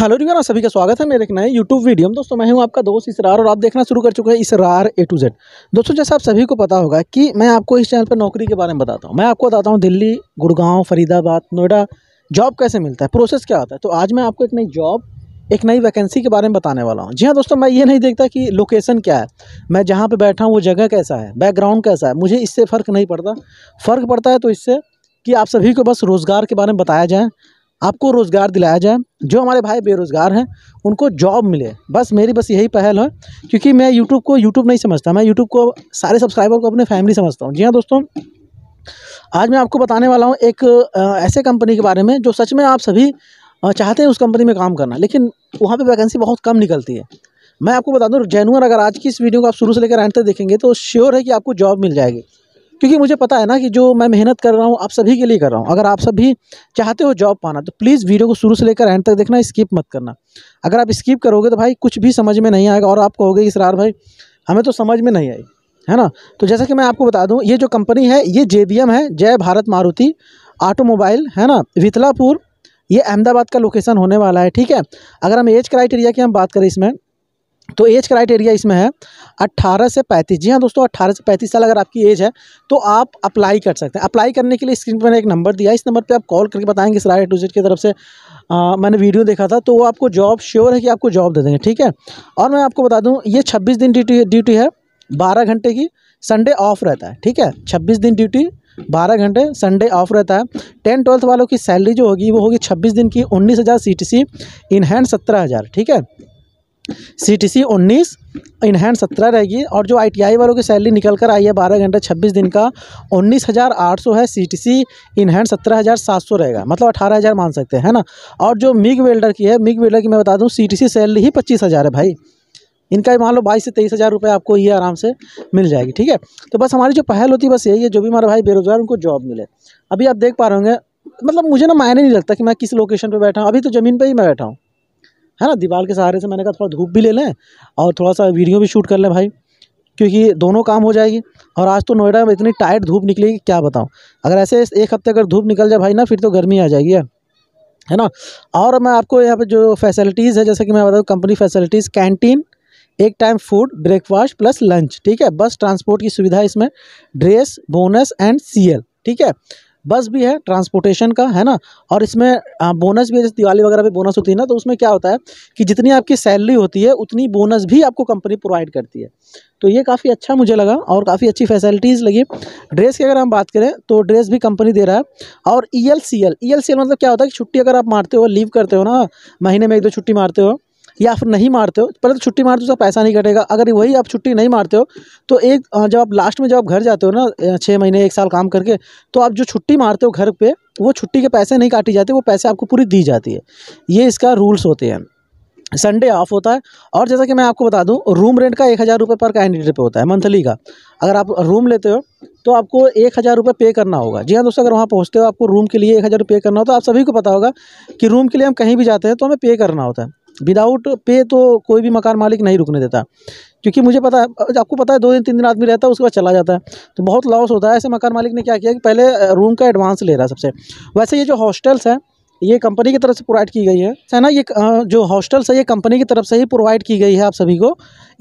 hello डिवर आप सभी का स्वागत है मेरे एक नए यूट्यूब वीडियो में दोस्तों मैं हूं आपका दोस्त इसरार और आप देखना शुरू कर चुके हैं इसरार ए टू जेड दोस्तों जैसा आप सभी को पता होगा कि मैं आपको इस चैनल पर नौकरी के बारे में बताता हूं मैं आपको बताता हूं दिल्ली गुड़गांव फरीदाबाद नोएडा जॉब कैसे मिलता है प्रोसेस क्या होता है तो आज मैं आपको एक नई जॉब एक नई वैकेंसी के बारे में बताने वाला हूँ जी हाँ दोस्तों मैं ये नहीं देखता कि लोकेशन क्या है मैं जहाँ पर बैठा हूँ वो जगह कैसा है बैकग्राउंड कैसा है मुझे इससे फ़र्क नहीं पड़ता फ़र्क पड़ता है तो इससे कि आप सभी को बस रोज़गार के बारे में बताया जाए आपको रोज़गार दिलाया जाए जो हमारे भाई बेरोज़गार हैं उनको जॉब मिले बस मेरी बस यही पहल है क्योंकि मैं यूट्यूब को यूट्यूब नहीं समझता मैं यूट्यूब को सारे सब्सक्राइबर को अपने फैमिली समझता हूँ जी हाँ दोस्तों आज मैं आपको बताने वाला हूँ एक ऐसे कंपनी के बारे में जो सच में आप सभी चाहते हैं उस कंपनी में काम करना लेकिन वहाँ पर वैकेंसी बहुत कम निकलती है मैं आपको बता दूँ जेनुअन अगर आज की इस वीडियो को आप शुरू से लेकर एंड तक देखेंगे तो श्योर है कि आपको जॉब मिल जाएगी क्योंकि मुझे पता है ना कि जो मैं मेहनत कर रहा हूँ आप सभी के लिए कर रहा हूँ अगर आप सभी चाहते हो जॉब पाना तो प्लीज़ वीडियो को शुरू से लेकर एंड तक देखना स्किप मत करना अगर आप स्किप करोगे तो भाई कुछ भी समझ में नहीं आएगा और आप कहोगे कि सरार भाई हमें तो समझ में नहीं आई है ना तो जैसा कि मैं आपको बता दूँ ये जो कंपनी है ये जे है जय भारत मारुति ऑटोमोबाइल है ना वितलापुर ये अहमदाबाद का लोकेशन होने वाला है ठीक है अगर हम एज क्राइटेरिया की हम बात करें इसमें तो एज क्राइटेरिया इसमें है 18 से 35 जी हाँ दोस्तों 18 से 35 साल अगर आपकी एज है तो आप अप्लाई कर सकते हैं अप्लाई करने के लिए स्क्रीन पर मैंने एक नंबर दिया इस नंबर पे आप कॉल करके बताएंगे टू जेड की तरफ से आ, मैंने वीडियो देखा था तो वो आपको जॉब श्योर है कि आपको जॉब दे देंगे ठीक है और मैं आपको बता दूँ ये छब्बीस दिन ड्यूटी ड्यूटी है बारह घंटे की संडे ऑफ रहता है ठीक है छब्बीस दिन ड्यूटी बारह घंटे संडे ऑफ रहता है टेन ट्वेल्थ वालों की सैलरी जो होगी वो होगी छब्बीस दिन की उन्नीस हज़ार C T C in hand सत्रह हज़ार ठीक है सी टी सी उन्नीस इनहैंड सत्रह रहेगी और जो आई वालों की सैलरी निकल कर आई है बारह घंटे छब्बीस दिन का उन्नीस हज़ार आठ सौ है सी टी सी इनहैंड सत्रह हज़ार सात सौ रहेगा मतलब अठारह हज़ार मान सकते हैं ना और जो मिग वेल्डर की है मिग वेल्डर की मैं बता दूँ सी टी सी सैलरी ही पच्चीस हज़ार है भाई इनका मान लो बाईस से तेईस हज़ार रुपये आपको ये आराम से मिल जाएगी ठीक है तो बस हमारी जो पहल होती है बस यही है जो भी हमारे भाई बेरोज़गार उनको जॉब मिले अभी आप देख पा रहे होंगे मतलब मुझे ना मायने नहीं लगता कि मैं किस लोकेशन पर बैठा हूँ अभी तो ज़मीन पर ही मैं बैठा हूँ है ना दीवार के सहारे से मैंने कहा थोड़ा धूप भी ले लें और थोड़ा सा वीडियो भी शूट कर लें भाई क्योंकि दोनों काम हो जाएगी और आज तो नोएडा में इतनी टाइट धूप निकलेगी क्या बताऊँ अगर ऐसे एक हफ्ते अगर धूप निकल जाए भाई ना फिर तो गर्मी आ जाएगी यार है ना और मैं आपको यहाँ पे जो फैसिलिटीज़ है जैसे कि मैं बताऊँ कंपनी फैसिलिटीज़ कैंटीन एक time food breakfast plus lunch ठीक है बस ट्रांसपोर्ट की सुविधा इसमें ड्रेस बोनस एंड सीएल ठीक है बस भी है ट्रांसपोर्टेशन का है ना और इसमें बोनस भी है जैसे दिवाली वगैरह पे बोनस होती है ना तो उसमें क्या होता है कि जितनी आपकी सैलरी होती है उतनी बोनस भी आपको कंपनी प्रोवाइड करती है तो ये काफ़ी अच्छा मुझे लगा और काफ़ी अच्छी फैसिलिटीज़ लगी ड्रेस की अगर हम बात करें तो ड्रेस भी कंपनी दे रहा है और E L C L E L C L मतलब क्या होता है कि छुट्टी अगर आप मारते हो लीव करते हो ना महीने में एक दो छुट्टी मारते हो या फिर नहीं मारते हो पहले तो छुट्टी मारते हो तो पैसा नहीं कटेगा अगर वही आप छुट्टी नहीं मारते हो तो एक जब आप लास्ट में जब आप घर जाते हो ना छः महीने एक साल काम करके तो आप जो छुट्टी मारते हो घर पे वो छुट्टी के पैसे नहीं काटी जाते वो पैसे आपको पूरी दी जाती है ये इसका रूल्स होते हैं संडे ऑफ होता है और जैसा कि मैं आपको बता दूँ रूम रेंट का एक हज़ार रुपये पर कैंडिडेट पे होता है मंथली का अगर आप रूम लेते हो तो आपको एक हज़ार रुपये पे करना होगा जी हाँ दोस्तों अगर वहाँ पहुँचते हो आपको रूम के लिए एक हज़ार रुपये पे करना हो तो आप सभी को पता होगा कि रूम के लिए हम कहीं भी जाते हैं तो हमें पे करना होता है विदाउट पे तो कोई भी मकान मालिक नहीं रुकने देता क्योंकि मुझे पता है आपको पता है दो दिन तीन दिन आदमी रहता है उसके बाद चला जाता है तो बहुत लॉस होता है ऐसे मकान मालिक ने क्या किया कि पहले रूम का एडवांस ले रहा है सबसे वैसे ये जो हॉस्टल्स हैं ये कंपनी की तरफ से प्रोवाइड की गई है है ना ये जो हॉस्टल्स है ये कंपनी की तरफ से ही प्रोवाइड की गई है आप सभी को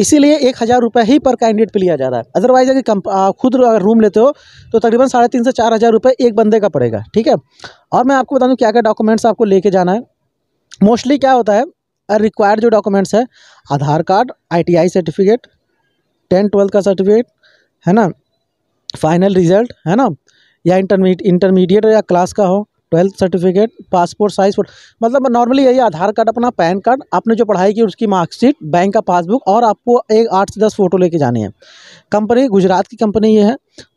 इसीलिए एक हज़ार रुपये ही पर कैंडिडेट पे लिया जा रहा है अदरवाइज अगर खुद अगर रूम लेते हो तो तकरीबन साढ़े तीन से चार हज़ार रुपये एक बंदे का पड़ेगा ठीक है और मैं आपको बता दूँ क्या क्या डॉक्यूमेंट्स आपको लेके जाना है मोस्टली क्या होता है रिक्वायर्ड जो डॉक्यूमेंट्स है Aadhaar card ITI certificate ten twelfth का सर्टिफिकेट है ना फाइनल रिजल्ट है ना या इंटरमीडिएट इंटरमीडिएट या क्लास का हो twelfth certificate passport size photo मतलब नॉर्मली यही आधार कार्ड अपना पैन कार्ड आपने जो पढ़ाई की उसकी मार्कशीट बैंक का पासबुक और आपको एक आठ से दस फ़ोटो लेके जाने हैं कंपनी गुजरात की कंपनी ये है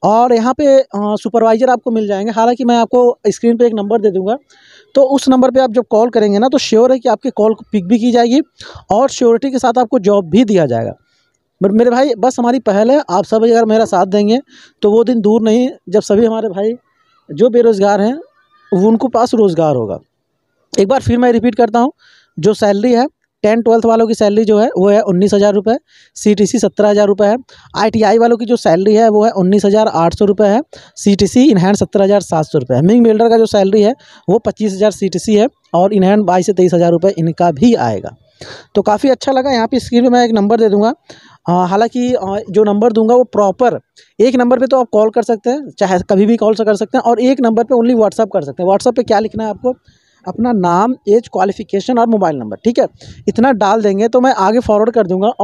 और यहाँ पे सुपरवाइज़र आपको मिल जाएंगे हालांकि मैं आपको स्क्रीन पे एक नंबर दे दूँगा तो उस नंबर पे आप जब कॉल करेंगे ना तो श्योर है कि आपकी कॉल को पिक भी की जाएगी और श्योरिटी के साथ आपको जॉब भी दिया जाएगा बट मेरे भाई बस हमारी पहल है आप सब अगर मेरा साथ देंगे तो वो दिन दूर नहीं जब सभी हमारे भाई जो बेरोज़गार हैं उनको पास रोज़गार होगा एक बार फिर मैं रिपीट करता हूँ जो सैलरी है टेन ट्वेल्थ वालों की सैलरी जो है वो है उन्नीस हज़ार रुपये सी टी सी सत्तर हज़ार रुपये है आई टी आई वालों की जो सैलरी है वो है उन्नीस हज़ार आठ सौ रुपये है सी टी सी इनहैंड सत्रह हज़ार सात सौ रुपये है मिंग बिल्डर का जो सैलरी है वो पच्चीस हज़ार सी टी सी है और इनहैंड बाईस से तेईस हज़ार रुपये इनका भी आएगा तो काफ़ी अच्छा लगा यहाँ पे स्क्रीन पे मैं एक नंबर दे दूंगा हालांकि जो नंबर दूंगा वो प्रॉपर एक नंबर पे तो आप कॉल कर सकते हैं चाहे कभी भी कॉल कर सकते हैं और एक नंबर पे ओनली व्हाट्सअप कर सकते हैं व्हाट्सअप पे क्या लिखना है आपको अपना नाम एज क्वालिफ़िकेशन और मोबाइल नंबर ठीक है इतना डाल देंगे तो मैं आगे फॉरवर्ड कर दूँगा और